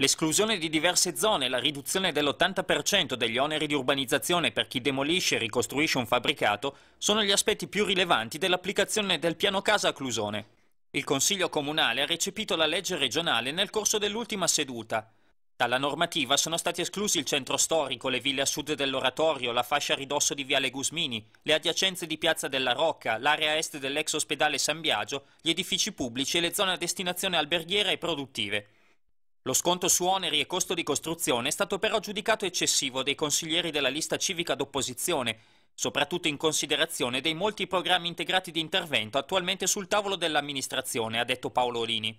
L'esclusione di diverse zone e la riduzione dell'80% degli oneri di urbanizzazione per chi demolisce e ricostruisce un fabbricato sono gli aspetti più rilevanti dell'applicazione del piano casa a Clusone. Il Consiglio Comunale ha recepito la legge regionale nel corso dell'ultima seduta. Dalla normativa sono stati esclusi il centro storico, le ville a sud dell'Oratorio, la fascia a ridosso di Viale Gusmini, le adiacenze di Piazza della Rocca, l'area est dell'ex ospedale San Biagio, gli edifici pubblici e le zone a destinazione alberghiera e produttive. Lo sconto su oneri e costo di costruzione è stato però giudicato eccessivo dai consiglieri della lista civica d'opposizione, soprattutto in considerazione dei molti programmi integrati di intervento attualmente sul tavolo dell'amministrazione, ha detto Paolo Olini.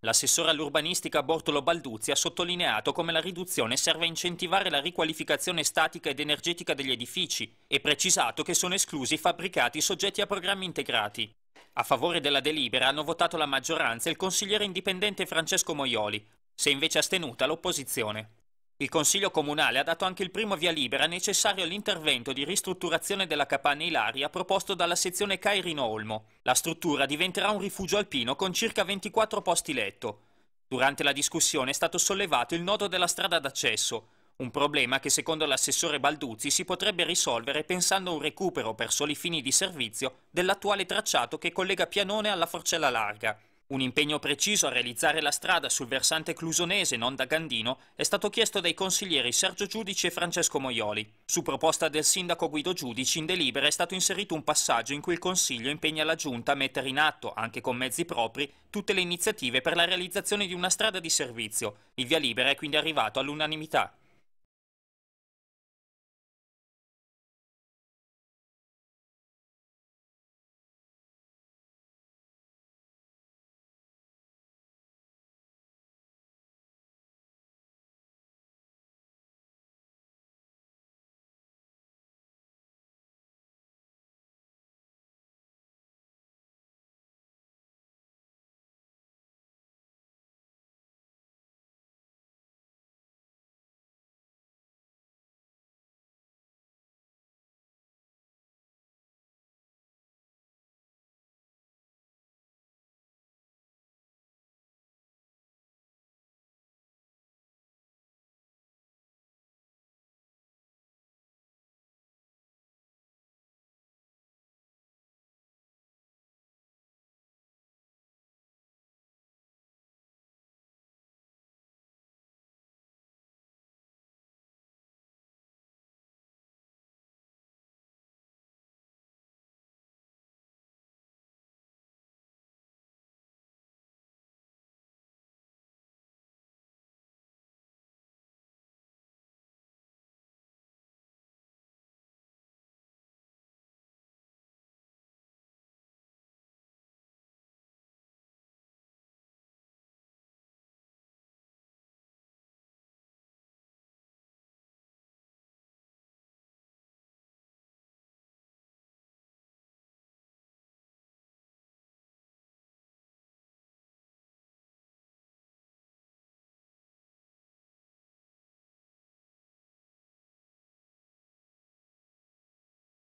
L'assessore all'urbanistica Bortolo Balduzzi ha sottolineato come la riduzione serve a incentivare la riqualificazione statica ed energetica degli edifici e precisato che sono esclusi fabbricati soggetti a programmi integrati. A favore della delibera hanno votato la maggioranza e il consigliere indipendente Francesco Moioli, se invece astenuta l'opposizione. Il Consiglio Comunale ha dato anche il primo via libera necessario all'intervento di ristrutturazione della capanna Ilaria proposto dalla sezione Cairino Olmo. La struttura diventerà un rifugio alpino con circa 24 posti letto. Durante la discussione è stato sollevato il nodo della strada d'accesso. Un problema che secondo l'assessore Balduzzi si potrebbe risolvere pensando a un recupero per soli fini di servizio dell'attuale tracciato che collega Pianone alla Forcella Larga. Un impegno preciso a realizzare la strada sul versante clusonese non da Gandino è stato chiesto dai consiglieri Sergio Giudici e Francesco Moioli. Su proposta del sindaco Guido Giudici in delibera è stato inserito un passaggio in cui il Consiglio impegna la Giunta a mettere in atto, anche con mezzi propri, tutte le iniziative per la realizzazione di una strada di servizio. Il via libera è quindi arrivato all'unanimità.